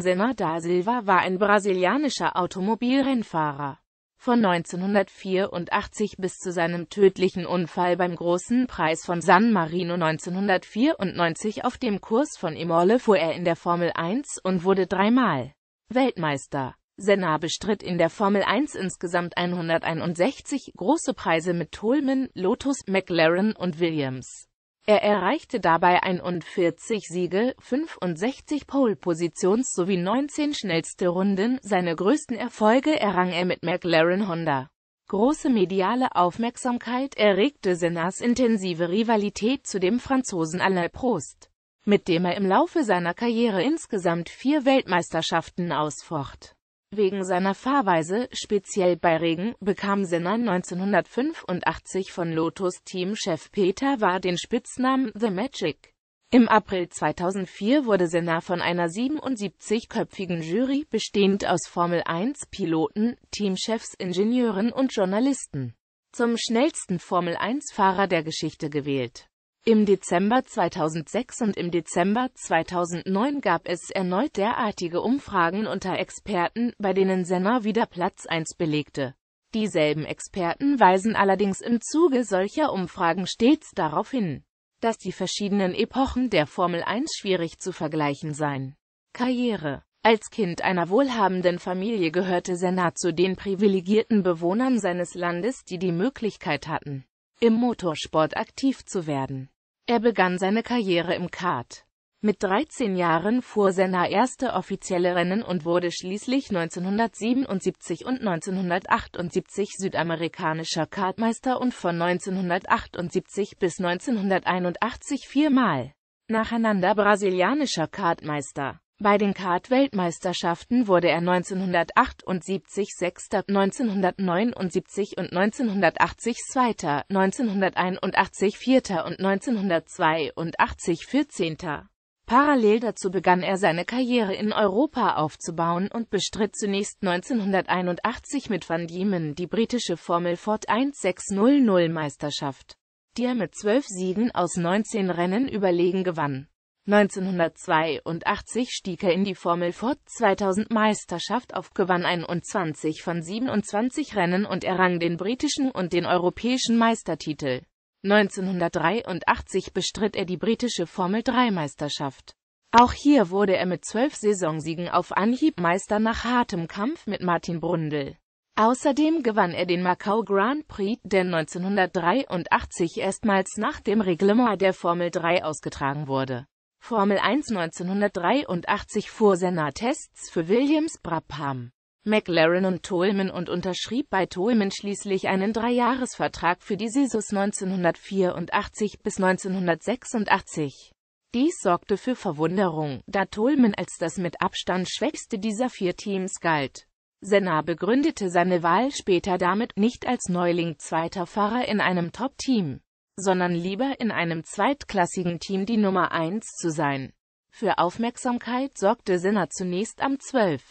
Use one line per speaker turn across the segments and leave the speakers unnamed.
Senna da Silva war ein brasilianischer Automobilrennfahrer. Von 1984 bis zu seinem tödlichen Unfall beim Großen Preis von San Marino 1994 auf dem Kurs von Imole fuhr er in der Formel 1 und wurde dreimal Weltmeister. Senna bestritt in der Formel 1 insgesamt 161 große Preise mit Tolman, Lotus, McLaren und Williams. Er erreichte dabei 41 Siege, 65 Pole-Positions sowie 19 schnellste Runden, seine größten Erfolge errang er mit McLaren Honda. Große mediale Aufmerksamkeit erregte Sennas intensive Rivalität zu dem Franzosen Alain Prost, mit dem er im Laufe seiner Karriere insgesamt vier Weltmeisterschaften ausfocht Wegen seiner Fahrweise, speziell bei Regen, bekam Senna 1985 von Lotus-Teamchef Peter Wahr den Spitznamen The Magic. Im April 2004 wurde Senna von einer 77-köpfigen Jury, bestehend aus Formel-1-Piloten, Teamchefs, Ingenieuren und Journalisten, zum schnellsten Formel-1-Fahrer der Geschichte gewählt. Im Dezember 2006 und im Dezember 2009 gab es erneut derartige Umfragen unter Experten, bei denen Senna wieder Platz 1 belegte. Dieselben Experten weisen allerdings im Zuge solcher Umfragen stets darauf hin, dass die verschiedenen Epochen der Formel 1 schwierig zu vergleichen seien. Karriere Als Kind einer wohlhabenden Familie gehörte Senna zu den privilegierten Bewohnern seines Landes, die die Möglichkeit hatten, im Motorsport aktiv zu werden. Er begann seine Karriere im Kart. Mit 13 Jahren fuhr Senna erste offizielle Rennen und wurde schließlich 1977 und 1978 südamerikanischer Kartmeister und von 1978 bis 1981 viermal nacheinander brasilianischer Kartmeister. Bei den Kart-Weltmeisterschaften wurde er 1978 Sechster, 1979 und 1980 Zweiter, 1981 Vierter und 1982 Vierzehnter. Parallel dazu begann er seine Karriere in Europa aufzubauen und bestritt zunächst 1981 mit Van Diemen die britische Formel Ford 1600 Meisterschaft, die er mit zwölf Siegen aus 19 Rennen überlegen gewann. 1982 stieg er in die Formel Ford 2000 Meisterschaft auf, gewann 21 von 27 Rennen und errang den britischen und den europäischen Meistertitel. 1983 bestritt er die britische Formel 3 Meisterschaft. Auch hier wurde er mit zwölf Saisonsiegen auf Anhieb Meister nach hartem Kampf mit Martin Brundle. Außerdem gewann er den Macau Grand Prix, der 1983 erstmals nach dem Reglement der Formel 3 ausgetragen wurde. Formel 1 1983 fuhr Senna Tests für Williams, Brabham, McLaren und Tolman und unterschrieb bei Tolman schließlich einen Dreijahresvertrag für die Saisons 1984 bis 1986. Dies sorgte für Verwunderung, da Tolman als das mit Abstand schwächste dieser vier Teams galt. Senna begründete seine Wahl später damit, nicht als Neuling zweiter Fahrer in einem Top-Team sondern lieber in einem zweitklassigen Team die Nummer 1 zu sein. Für Aufmerksamkeit sorgte Sinner zunächst am 12.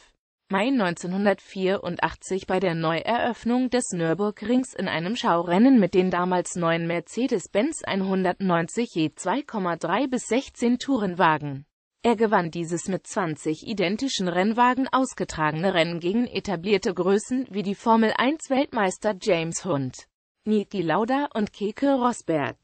Mai 1984 bei der Neueröffnung des Nürburgrings in einem Schaurennen mit den damals neuen Mercedes-Benz 190 je 2,3 bis 16 Tourenwagen. Er gewann dieses mit 20 identischen Rennwagen ausgetragene Rennen gegen etablierte Größen wie die Formel-1-Weltmeister James Hunt. Niki Lauda und Keke Rosberg.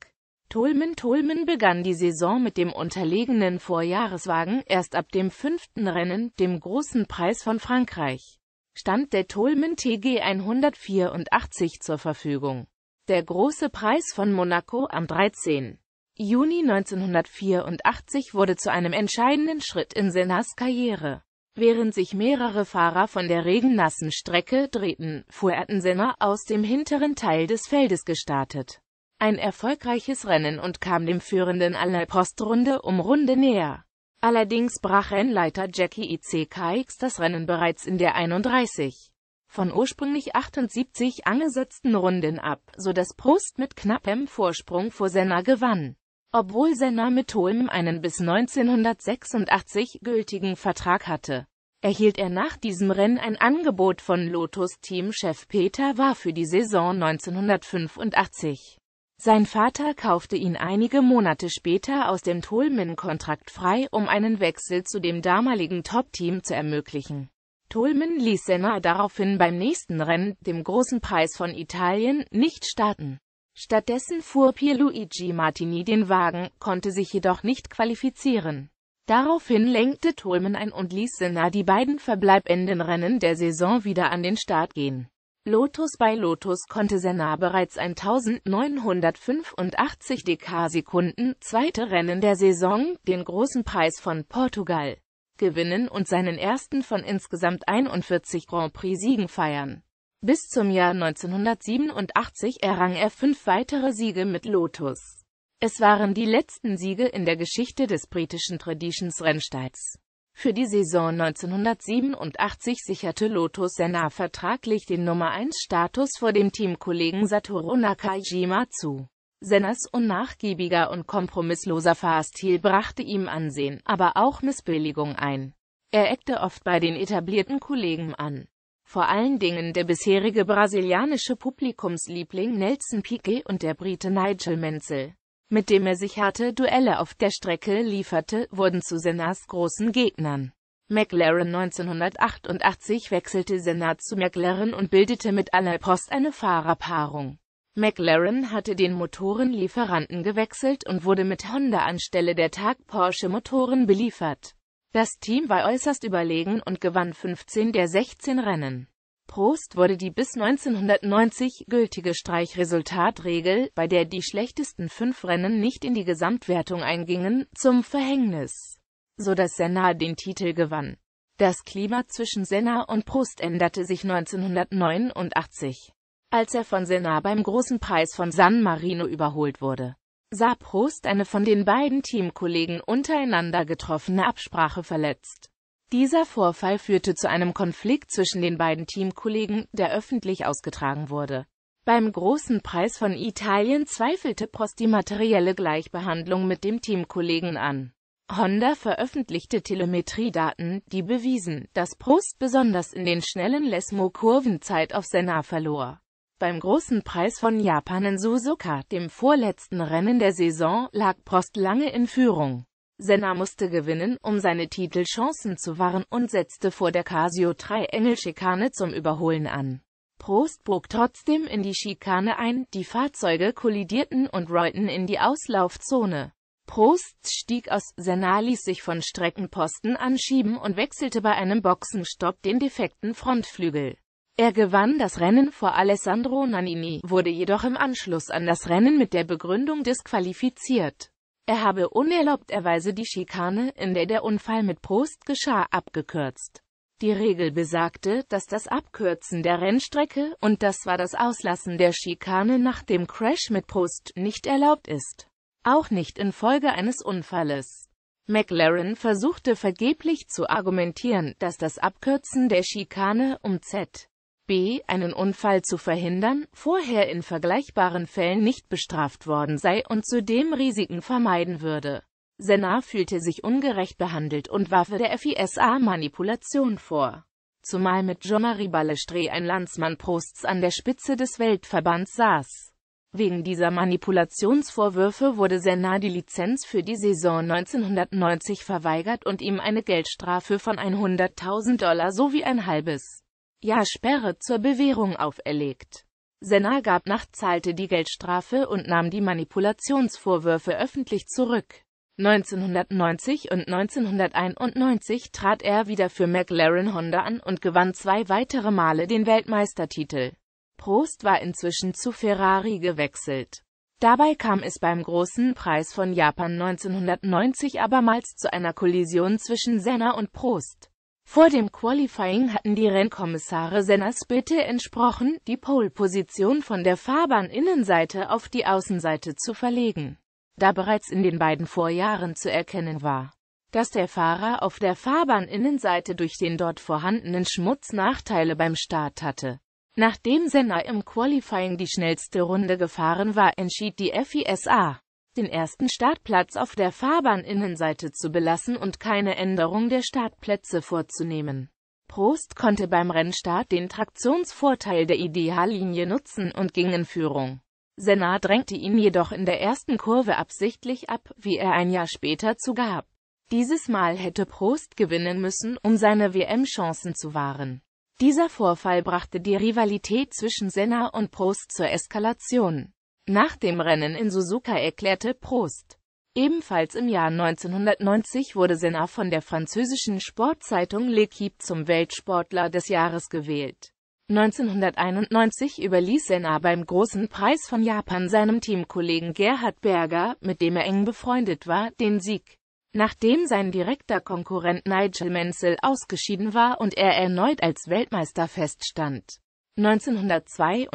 Tolmen Tolmen begann die Saison mit dem unterlegenen Vorjahreswagen, erst ab dem fünften Rennen, dem Großen Preis von Frankreich, stand der Tolmen TG 184 zur Verfügung. Der Große Preis von Monaco am 13. Juni 1984 wurde zu einem entscheidenden Schritt in Senas Karriere. Während sich mehrere Fahrer von der regennassen Strecke drehten, fuhr Attensener aus dem hinteren Teil des Feldes gestartet. Ein erfolgreiches Rennen und kam dem Führenden aller Postrunde um Runde näher. Allerdings brach Rennleiter Jackie IC e Keix das Rennen bereits in der 31 von ursprünglich 78 angesetzten Runden ab, so dass Prost mit knappem Vorsprung vor Senna gewann. Obwohl Senna mit Holm einen bis 1986 gültigen Vertrag hatte, erhielt er nach diesem Rennen ein Angebot von Lotus-Teamchef Peter War für die Saison 1985. Sein Vater kaufte ihn einige Monate später aus dem Tolman-Kontrakt frei, um einen Wechsel zu dem damaligen Top-Team zu ermöglichen. Tolman ließ Senna daraufhin beim nächsten Rennen, dem großen Preis von Italien, nicht starten. Stattdessen fuhr Pierluigi Martini den Wagen, konnte sich jedoch nicht qualifizieren. Daraufhin lenkte Tolman ein und ließ Senna die beiden verbleibenden Rennen der Saison wieder an den Start gehen. Lotus bei Lotus konnte Senna bereits 1985 Dk-Sekunden, zweite Rennen der Saison, den großen Preis von Portugal, gewinnen und seinen ersten von insgesamt 41 Grand Prix-Siegen feiern. Bis zum Jahr 1987 errang er fünf weitere Siege mit Lotus. Es waren die letzten Siege in der Geschichte des britischen Traditions Rennsteils. Für die Saison 1987 sicherte Lotus Senna vertraglich den Nummer 1 Status vor dem Teamkollegen Satoru Nakajima zu. Sennas unnachgiebiger und kompromissloser Fahrstil brachte ihm Ansehen, aber auch Missbilligung ein. Er eckte oft bei den etablierten Kollegen an. Vor allen Dingen der bisherige brasilianische Publikumsliebling Nelson Piquet und der Brite Nigel Menzel mit dem er sich harte Duelle auf der Strecke lieferte, wurden zu Sennas großen Gegnern. McLaren 1988 wechselte Senna zu McLaren und bildete mit Alain Prost eine Fahrerpaarung. McLaren hatte den Motorenlieferanten gewechselt und wurde mit Honda anstelle der Tag Porsche Motoren beliefert. Das Team war äußerst überlegen und gewann 15 der 16 Rennen. Prost wurde die bis 1990 gültige Streichresultatregel, bei der die schlechtesten fünf Rennen nicht in die Gesamtwertung eingingen, zum Verhängnis, so dass Senna den Titel gewann. Das Klima zwischen Senna und Prost änderte sich 1989, als er von Senna beim Großen Preis von San Marino überholt wurde. Sah Prost eine von den beiden Teamkollegen untereinander getroffene Absprache verletzt. Dieser Vorfall führte zu einem Konflikt zwischen den beiden Teamkollegen, der öffentlich ausgetragen wurde. Beim Großen Preis von Italien zweifelte Prost die materielle Gleichbehandlung mit dem Teamkollegen an. Honda veröffentlichte Telemetriedaten, die bewiesen, dass Prost besonders in den schnellen Lesmo-Kurven Zeit auf Senna verlor. Beim Großen Preis von Japan in Suzuka, dem vorletzten Rennen der Saison, lag Prost lange in Führung. Senna musste gewinnen, um seine Titelchancen zu wahren und setzte vor der Casio 3 Engel-Schikane zum Überholen an. Prost bog trotzdem in die Schikane ein, die Fahrzeuge kollidierten und rollten in die Auslaufzone. Prost stieg aus, Senna ließ sich von Streckenposten anschieben und wechselte bei einem Boxenstopp den defekten Frontflügel. Er gewann das Rennen vor Alessandro Nannini, wurde jedoch im Anschluss an das Rennen mit der Begründung disqualifiziert. Er habe unerlaubterweise die Schikane, in der der Unfall mit Prost geschah, abgekürzt. Die Regel besagte, dass das Abkürzen der Rennstrecke, und das war das Auslassen der Schikane nach dem Crash mit Prost, nicht erlaubt ist. Auch nicht infolge eines Unfalles. McLaren versuchte vergeblich zu argumentieren, dass das Abkürzen der Schikane um Z b. einen Unfall zu verhindern, vorher in vergleichbaren Fällen nicht bestraft worden sei und zudem Risiken vermeiden würde. Sennar fühlte sich ungerecht behandelt und warf der FISA Manipulation vor. Zumal mit Jean-Marie Ballestré ein Landsmann Prosts an der Spitze des Weltverbands saß. Wegen dieser Manipulationsvorwürfe wurde Sennar die Lizenz für die Saison 1990 verweigert und ihm eine Geldstrafe von 100.000 Dollar sowie ein halbes Jahr Sperre zur Bewährung auferlegt. Senna gab nach, zahlte die Geldstrafe und nahm die Manipulationsvorwürfe öffentlich zurück. 1990 und 1991 trat er wieder für McLaren Honda an und gewann zwei weitere Male den Weltmeistertitel. Prost war inzwischen zu Ferrari gewechselt. Dabei kam es beim Großen Preis von Japan 1990 abermals zu einer Kollision zwischen Senna und Prost. Vor dem Qualifying hatten die Rennkommissare Senners Bitte entsprochen, die Pole-Position von der Fahrbahninnenseite auf die Außenseite zu verlegen, da bereits in den beiden Vorjahren zu erkennen war, dass der Fahrer auf der Fahrbahninnenseite durch den dort vorhandenen Schmutz Nachteile beim Start hatte. Nachdem Senna im Qualifying die schnellste Runde gefahren war, entschied die FISA, den ersten Startplatz auf der Fahrbahninnenseite zu belassen und keine Änderung der Startplätze vorzunehmen. Prost konnte beim Rennstart den Traktionsvorteil der Ideallinie nutzen und ging in Führung. Senna drängte ihn jedoch in der ersten Kurve absichtlich ab, wie er ein Jahr später zugab. Dieses Mal hätte Prost gewinnen müssen, um seine WM-Chancen zu wahren. Dieser Vorfall brachte die Rivalität zwischen Senna und Prost zur Eskalation. Nach dem Rennen in Suzuka erklärte Prost. Ebenfalls im Jahr 1990 wurde Senna von der französischen Sportzeitung L'Equipe zum Weltsportler des Jahres gewählt. 1991 überließ Senna beim Großen Preis von Japan seinem Teamkollegen Gerhard Berger, mit dem er eng befreundet war, den Sieg. Nachdem sein direkter Konkurrent Nigel Menzel ausgeschieden war und er erneut als Weltmeister feststand. 1992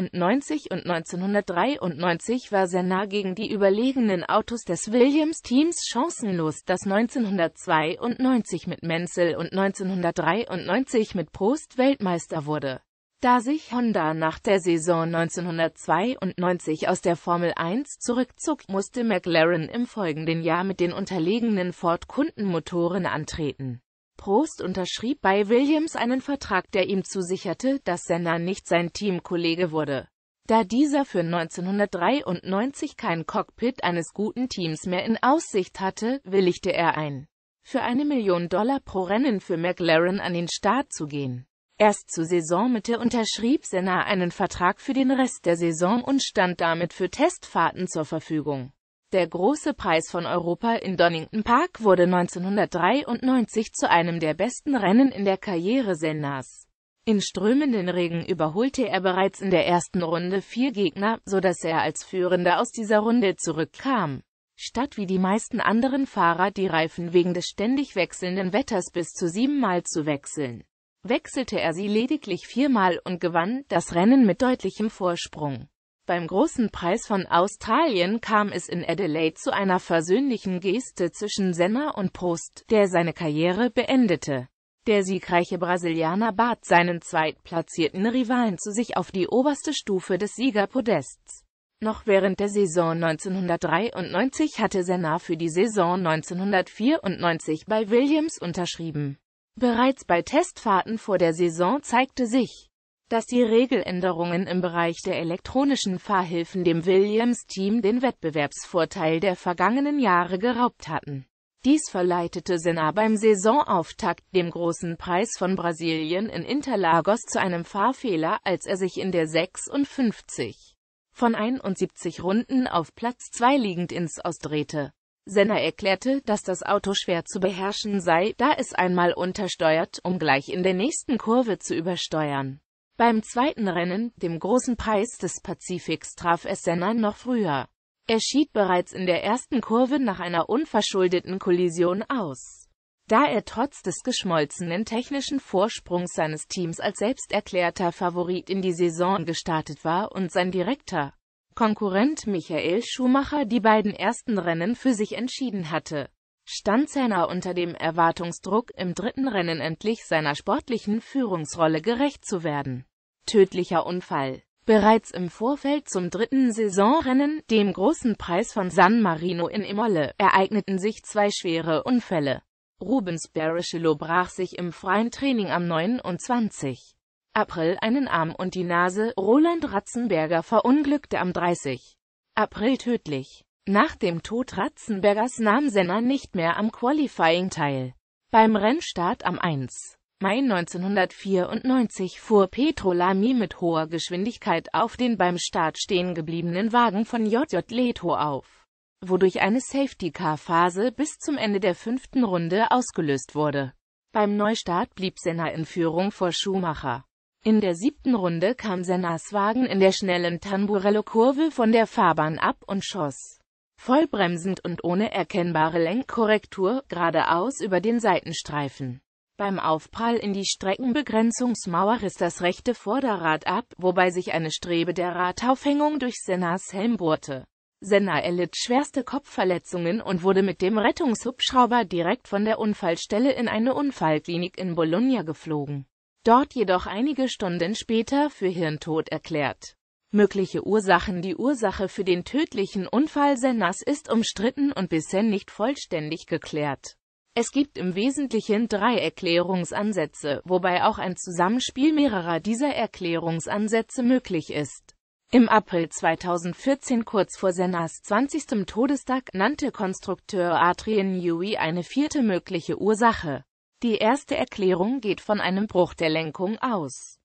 und 1993 war Senna gegen die überlegenen Autos des Williams-Teams chancenlos, das 1992 mit Menzel und 1993 mit Prost Weltmeister wurde. Da sich Honda nach der Saison 1992 aus der Formel 1 zurückzog, musste McLaren im folgenden Jahr mit den unterlegenen Ford-Kundenmotoren antreten Prost unterschrieb bei Williams einen Vertrag, der ihm zusicherte, dass Senna nicht sein Teamkollege wurde. Da dieser für 1993 kein Cockpit eines guten Teams mehr in Aussicht hatte, willigte er ein, für eine Million Dollar pro Rennen für McLaren an den Start zu gehen. Erst zur Saisonmitte unterschrieb Senna einen Vertrag für den Rest der Saison und stand damit für Testfahrten zur Verfügung. Der große Preis von Europa in Donington Park wurde 1993 zu einem der besten Rennen in der Karriere Sennas. In strömenden Regen überholte er bereits in der ersten Runde vier Gegner, so dass er als Führender aus dieser Runde zurückkam. Statt wie die meisten anderen Fahrer die Reifen wegen des ständig wechselnden Wetters bis zu siebenmal zu wechseln, wechselte er sie lediglich viermal und gewann das Rennen mit deutlichem Vorsprung. Beim Großen Preis von Australien kam es in Adelaide zu einer versöhnlichen Geste zwischen Senna und Prost, der seine Karriere beendete. Der siegreiche Brasilianer bat seinen zweitplatzierten Rivalen zu sich auf die oberste Stufe des Siegerpodests. Noch während der Saison 1993 hatte Senna für die Saison 1994 bei Williams unterschrieben. Bereits bei Testfahrten vor der Saison zeigte sich, dass die Regeländerungen im Bereich der elektronischen Fahrhilfen dem Williams-Team den Wettbewerbsvorteil der vergangenen Jahre geraubt hatten. Dies verleitete Senna beim Saisonauftakt, dem großen Preis von Brasilien in Interlagos, zu einem Fahrfehler, als er sich in der 56 von 71 Runden auf Platz 2 liegend ins Ausdrehte. Senna erklärte, dass das Auto schwer zu beherrschen sei, da es einmal untersteuert, um gleich in der nächsten Kurve zu übersteuern. Beim zweiten Rennen, dem Großen Preis des Pazifiks, traf es Senna noch früher. Er schied bereits in der ersten Kurve nach einer unverschuldeten Kollision aus. Da er trotz des geschmolzenen technischen Vorsprungs seines Teams als selbsterklärter Favorit in die Saison gestartet war und sein direkter Konkurrent Michael Schumacher die beiden ersten Rennen für sich entschieden hatte stand Senna unter dem Erwartungsdruck, im dritten Rennen endlich seiner sportlichen Führungsrolle gerecht zu werden. Tödlicher Unfall Bereits im Vorfeld zum dritten Saisonrennen, dem großen Preis von San Marino in Imolle, ereigneten sich zwei schwere Unfälle. Rubens Barrichello brach sich im freien Training am 29. April einen Arm und die Nase, Roland Ratzenberger verunglückte am 30. April tödlich. Nach dem Tod Ratzenbergers nahm Senna nicht mehr am Qualifying teil. Beim Rennstart am 1. Mai 1994 fuhr Petro Lamy mit hoher Geschwindigkeit auf den beim Start stehen gebliebenen Wagen von JJ Leto auf, wodurch eine Safety-Car-Phase bis zum Ende der fünften Runde ausgelöst wurde. Beim Neustart blieb Senna in Führung vor Schumacher. In der siebten Runde kam Sennas Wagen in der schnellen Tamburello-Kurve von der Fahrbahn ab und schoss vollbremsend und ohne erkennbare Lenkkorrektur, geradeaus über den Seitenstreifen. Beim Aufprall in die Streckenbegrenzungsmauer riss das rechte Vorderrad ab, wobei sich eine Strebe der Radaufhängung durch Sennas Helm bohrte. Senna erlitt schwerste Kopfverletzungen und wurde mit dem Rettungshubschrauber direkt von der Unfallstelle in eine Unfallklinik in Bologna geflogen. Dort jedoch einige Stunden später für Hirntod erklärt. Mögliche Ursachen Die Ursache für den tödlichen Unfall Sennas ist umstritten und bisher nicht vollständig geklärt. Es gibt im Wesentlichen drei Erklärungsansätze, wobei auch ein Zusammenspiel mehrerer dieser Erklärungsansätze möglich ist. Im April 2014 kurz vor Sennas 20. Todestag nannte Konstrukteur Adrian Newey eine vierte mögliche Ursache. Die erste Erklärung geht von einem Bruch der Lenkung aus.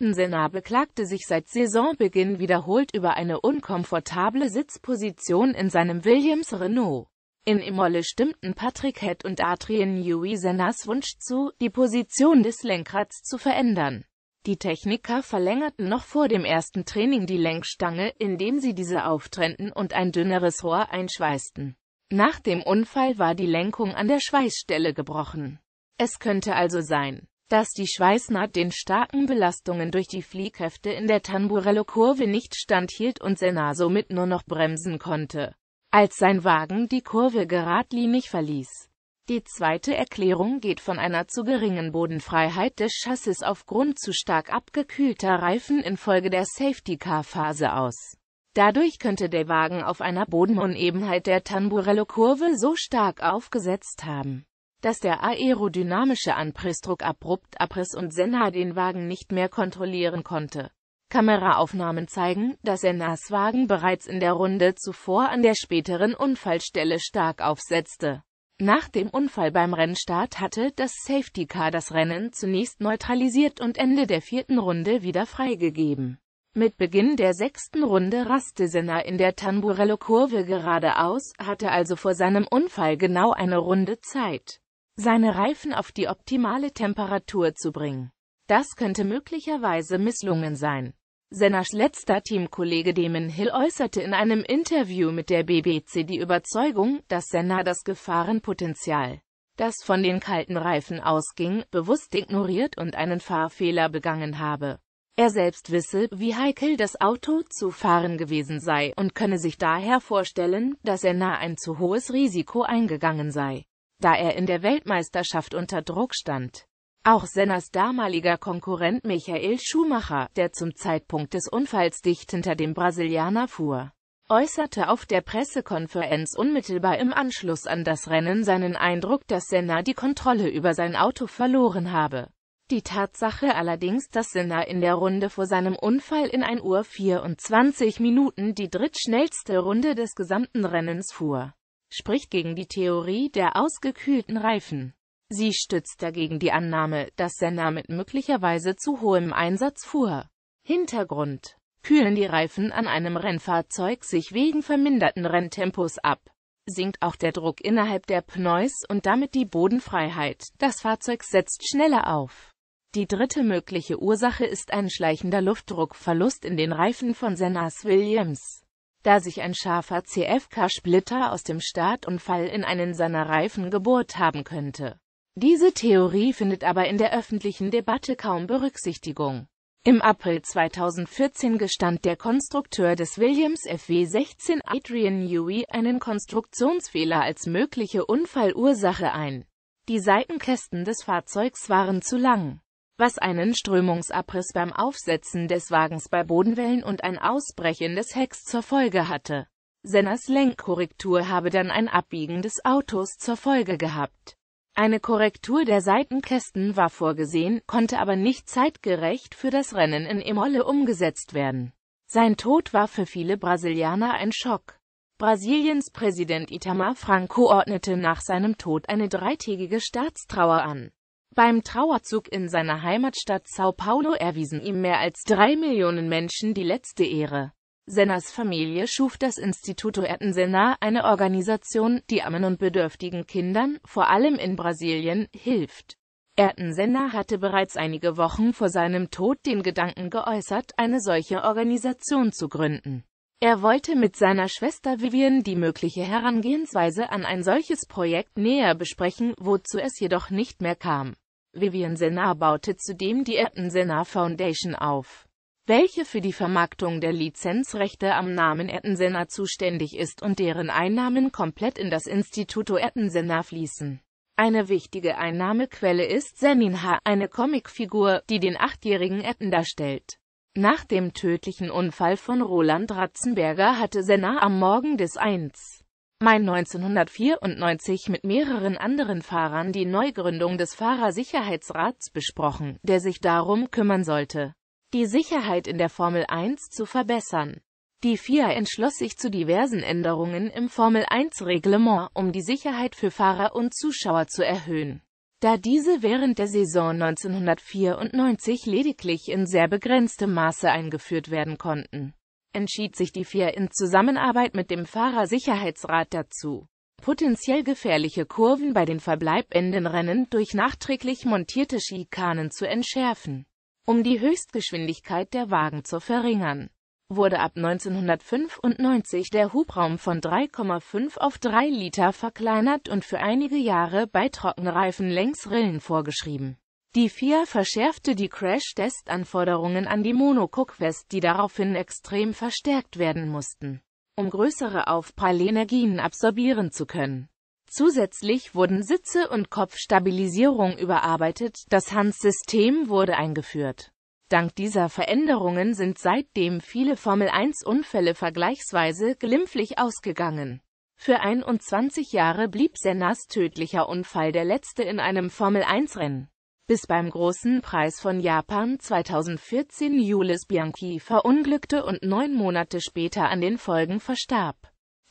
Senna beklagte sich seit Saisonbeginn wiederholt über eine unkomfortable Sitzposition in seinem Williams-Renault. In Imola stimmten Patrick Head und Adrian Newey Sennas Wunsch zu, die Position des Lenkrads zu verändern. Die Techniker verlängerten noch vor dem ersten Training die Lenkstange, indem sie diese auftrennten und ein dünneres Rohr einschweißten. Nach dem Unfall war die Lenkung an der Schweißstelle gebrochen. Es könnte also sein, dass die Schweißnaht den starken Belastungen durch die Fliehkräfte in der Tamburello-Kurve nicht standhielt und Senna somit nur noch bremsen konnte, als sein Wagen die Kurve geradlinig verließ. Die zweite Erklärung geht von einer zu geringen Bodenfreiheit des Chassis aufgrund zu stark abgekühlter Reifen infolge der Safety-Car-Phase aus. Dadurch könnte der Wagen auf einer Bodenunebenheit der Tamburello-Kurve so stark aufgesetzt haben dass der aerodynamische Anpressdruck abrupt abriss und Senna den Wagen nicht mehr kontrollieren konnte. Kameraaufnahmen zeigen, dass Sennas Wagen bereits in der Runde zuvor an der späteren Unfallstelle stark aufsetzte. Nach dem Unfall beim Rennstart hatte das Safety Car das Rennen zunächst neutralisiert und Ende der vierten Runde wieder freigegeben. Mit Beginn der sechsten Runde raste Senna in der Tamburello-Kurve geradeaus, hatte also vor seinem Unfall genau eine Runde Zeit seine Reifen auf die optimale Temperatur zu bringen. Das könnte möglicherweise misslungen sein. Sennas letzter Teamkollege Damon Hill äußerte in einem Interview mit der BBC die Überzeugung, dass Senna das Gefahrenpotenzial, das von den kalten Reifen ausging, bewusst ignoriert und einen Fahrfehler begangen habe. Er selbst wisse, wie heikel das Auto zu fahren gewesen sei und könne sich daher vorstellen, dass er ein zu hohes Risiko eingegangen sei da er in der Weltmeisterschaft unter Druck stand. Auch Senners damaliger Konkurrent Michael Schumacher, der zum Zeitpunkt des Unfalls dicht hinter dem Brasilianer fuhr, äußerte auf der Pressekonferenz unmittelbar im Anschluss an das Rennen seinen Eindruck, dass Senna die Kontrolle über sein Auto verloren habe. Die Tatsache allerdings, dass Senna in der Runde vor seinem Unfall in 1 Uhr 24 Minuten die drittschnellste Runde des gesamten Rennens fuhr, spricht gegen die Theorie der ausgekühlten Reifen. Sie stützt dagegen die Annahme, dass Senna mit möglicherweise zu hohem Einsatz fuhr. Hintergrund Kühlen die Reifen an einem Rennfahrzeug sich wegen verminderten Renntempos ab, sinkt auch der Druck innerhalb der Pneus und damit die Bodenfreiheit, das Fahrzeug setzt schneller auf. Die dritte mögliche Ursache ist ein schleichender Luftdruckverlust in den Reifen von Sennas Williams da sich ein scharfer CFK-Splitter aus dem Startunfall in einen seiner Reifen gebohrt haben könnte. Diese Theorie findet aber in der öffentlichen Debatte kaum Berücksichtigung. Im April 2014 gestand der Konstrukteur des Williams FW16 Adrian Newey einen Konstruktionsfehler als mögliche Unfallursache ein. Die Seitenkästen des Fahrzeugs waren zu lang was einen Strömungsabriss beim Aufsetzen des Wagens bei Bodenwellen und ein Ausbrechen des Hecks zur Folge hatte. Senners Lenkkorrektur habe dann ein Abbiegen des Autos zur Folge gehabt. Eine Korrektur der Seitenkästen war vorgesehen, konnte aber nicht zeitgerecht für das Rennen in Imolle umgesetzt werden. Sein Tod war für viele Brasilianer ein Schock. Brasiliens Präsident Itamar Franco ordnete nach seinem Tod eine dreitägige Staatstrauer an. Beim Trauerzug in seiner Heimatstadt Sao Paulo erwiesen ihm mehr als drei Millionen Menschen die letzte Ehre. Senners Familie schuf das Instituto Ertensena, eine Organisation, die armen und bedürftigen Kindern, vor allem in Brasilien, hilft. Ertensena hatte bereits einige Wochen vor seinem Tod den Gedanken geäußert, eine solche Organisation zu gründen. Er wollte mit seiner Schwester Vivian die mögliche Herangehensweise an ein solches Projekt näher besprechen, wozu es jedoch nicht mehr kam. Vivian Senna baute zudem die Ayrton Senna Foundation auf, welche für die Vermarktung der Lizenzrechte am Namen Ayrton Senna zuständig ist und deren Einnahmen komplett in das Instituto Ayrton Senna fließen. Eine wichtige Einnahmequelle ist Seninha, eine Comicfigur, die den achtjährigen Ayrton darstellt. Nach dem tödlichen Unfall von Roland Ratzenberger hatte Senna am Morgen des 1. Mai 1994 mit mehreren anderen Fahrern die Neugründung des Fahrersicherheitsrats besprochen, der sich darum kümmern sollte, die Sicherheit in der Formel 1 zu verbessern. Die FIA entschloss sich zu diversen Änderungen im Formel-1-Reglement, um die Sicherheit für Fahrer und Zuschauer zu erhöhen. Da diese während der Saison 1994 lediglich in sehr begrenztem Maße eingeführt werden konnten, entschied sich die FIA in Zusammenarbeit mit dem Fahrersicherheitsrat dazu, potenziell gefährliche Kurven bei den verbleibenden Rennen durch nachträglich montierte Schikanen zu entschärfen. Um die Höchstgeschwindigkeit der Wagen zu verringern, wurde ab 1995 der Hubraum von 3,5 auf 3 Liter verkleinert und für einige Jahre bei Trockenreifen längs Rillen vorgeschrieben. Die FIA verschärfte die Crash-Test-Anforderungen an die monocoque fest die daraufhin extrem verstärkt werden mussten, um größere Aufprallenergien absorbieren zu können. Zusätzlich wurden Sitze und Kopfstabilisierung überarbeitet, das Hans-System wurde eingeführt. Dank dieser Veränderungen sind seitdem viele Formel-1-Unfälle vergleichsweise glimpflich ausgegangen. Für 21 Jahre blieb Sennas tödlicher Unfall der letzte in einem Formel-1-Rennen bis beim Großen Preis von Japan 2014 Julius Bianchi verunglückte und neun Monate später an den Folgen verstarb.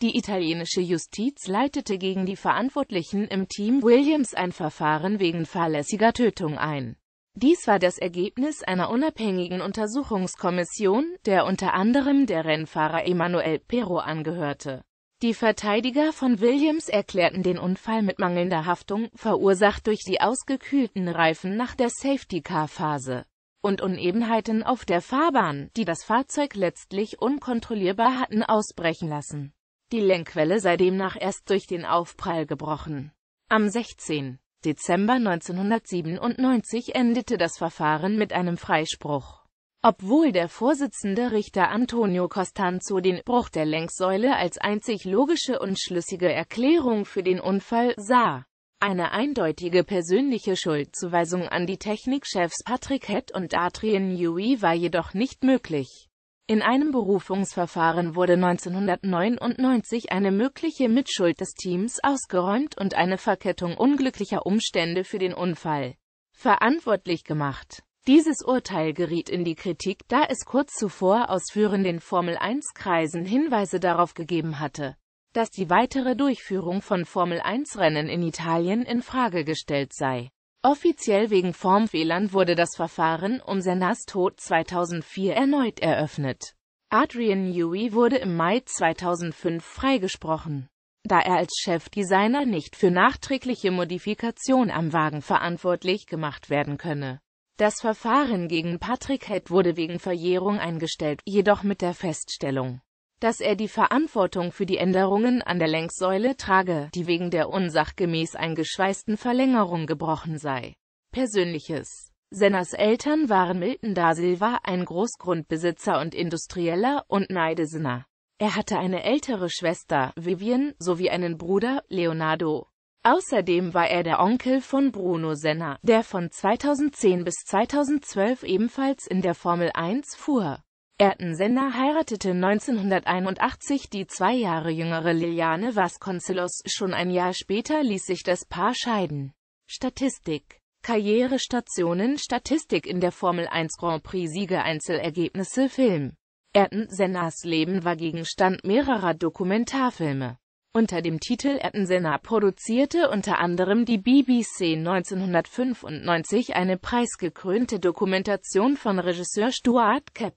Die italienische Justiz leitete gegen die Verantwortlichen im Team Williams ein Verfahren wegen fahrlässiger Tötung ein. Dies war das Ergebnis einer unabhängigen Untersuchungskommission, der unter anderem der Rennfahrer Emanuel Perro angehörte. Die Verteidiger von Williams erklärten den Unfall mit mangelnder Haftung, verursacht durch die ausgekühlten Reifen nach der Safety-Car-Phase und Unebenheiten auf der Fahrbahn, die das Fahrzeug letztlich unkontrollierbar hatten ausbrechen lassen. Die Lenkwelle sei demnach erst durch den Aufprall gebrochen. Am 16. Dezember 1997 endete das Verfahren mit einem Freispruch. Obwohl der Vorsitzende Richter Antonio Costanzo den Bruch der Lenksäule als einzig logische und schlüssige Erklärung für den Unfall sah. Eine eindeutige persönliche Schuldzuweisung an die Technikchefs Patrick Hett und Adrian Newey war jedoch nicht möglich. In einem Berufungsverfahren wurde 1999 eine mögliche Mitschuld des Teams ausgeräumt und eine Verkettung unglücklicher Umstände für den Unfall verantwortlich gemacht. Dieses Urteil geriet in die Kritik, da es kurz zuvor aus führenden Formel-1-Kreisen Hinweise darauf gegeben hatte, dass die weitere Durchführung von Formel-1-Rennen in Italien in Frage gestellt sei. Offiziell wegen Formfehlern wurde das Verfahren um Sennas Tod 2004 erneut eröffnet. Adrian Newey wurde im Mai 2005 freigesprochen, da er als Chefdesigner nicht für nachträgliche Modifikation am Wagen verantwortlich gemacht werden könne. Das Verfahren gegen Patrick Head wurde wegen Verjährung eingestellt, jedoch mit der Feststellung, dass er die Verantwortung für die Änderungen an der Lenksäule trage, die wegen der unsachgemäß eingeschweißten Verlängerung gebrochen sei. Persönliches Senners Eltern waren Milton da Silva, ein Großgrundbesitzer und Industrieller, und Neidesener. Er hatte eine ältere Schwester, Vivian, sowie einen Bruder, Leonardo. Außerdem war er der Onkel von Bruno Senna, der von 2010 bis 2012 ebenfalls in der Formel 1 fuhr. Ayrton Senna heiratete 1981 die zwei Jahre jüngere Liliane Vasconcelos, schon ein Jahr später ließ sich das Paar scheiden. Statistik Karrierestationen Statistik in der Formel 1 Grand Prix Siege Einzelergebnisse Film Ayrton Sennas Leben war Gegenstand mehrerer Dokumentarfilme. Unter dem Titel Attenzener produzierte unter anderem die BBC 1995 eine preisgekrönte Dokumentation von Regisseur Stuart Kep.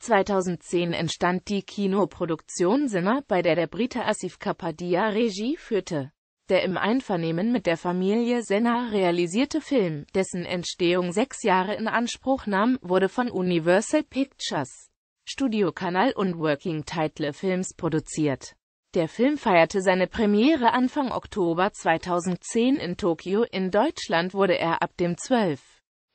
2010 entstand die Kinoproduktion Sinner, bei der der Brite Asif Kapadia Regie führte. Der im Einvernehmen mit der Familie Senna realisierte Film, dessen Entstehung sechs Jahre in Anspruch nahm, wurde von Universal Pictures, Studiokanal und Working Title Films produziert. Der Film feierte seine Premiere Anfang Oktober 2010 in Tokio. In Deutschland wurde er ab dem 12.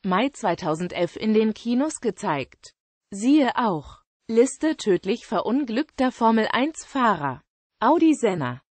Mai 2011 in den Kinos gezeigt. Siehe auch Liste tödlich verunglückter Formel-1-Fahrer Audi Senna